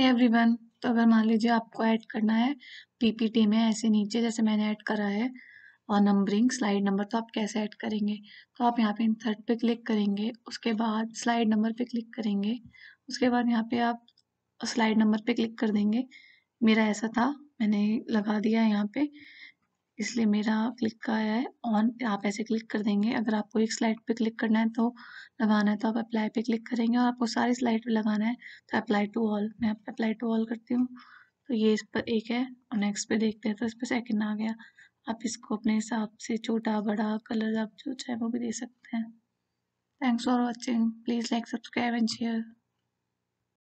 everyone तो अगर मान लीजिए आपको ऐड करना है पीपीटी में ऐसे नीचे जैसे मैंने ऐड करा है और नंबरिंग स्लाइड नंबर तो आप कैसे ऐड करेंगे तो आप यहाँ पे इंसर्ट पे क्लिक करेंगे उसके बाद स्लाइड नंबर पे क्लिक करेंगे उसके बाद यहाँ पे आप स्लाइड नंबर पे क्लिक कर देंगे मेरा ऐसा था मैंने लगा दिया यहाँ पे इसलिए मेरा क्लिक का आया है ऑन आप ऐसे क्लिक कर देंगे अगर आपको एक स्लाइड पे क्लिक करना है तो लगाना है तो आप अप्लाई पे क्लिक करेंगे और आपको सारी स्लाइड पे लगाना है तो अप्लाई टू ऑल मैं अप्लाई टू ऑल करती हूँ तो ये इस पर एक है और नेक्स्ट पे देखते हैं तो इस पर सेकेंड आ गया आप इसको अपने हिसाब से छोटा बड़ा कलर आप जो चाहे वो भी दे सकते हैं thanks for watching please like subscribe and share